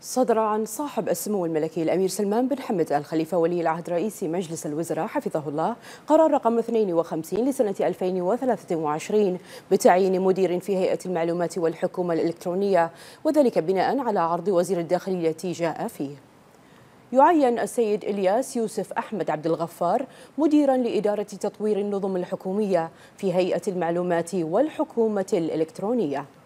صدر عن صاحب السمو الملكي الأمير سلمان بن حمد الخليفة ولي العهد رئيس مجلس الوزراء حفظه الله قرار رقم 52 لسنة 2023 بتعيين مدير في هيئة المعلومات والحكومة الإلكترونية وذلك بناء على عرض وزير الداخلية جاء فيه يعين السيد إلياس يوسف أحمد عبد الغفار مديرا لإدارة تطوير النظم الحكومية في هيئة المعلومات والحكومة الإلكترونية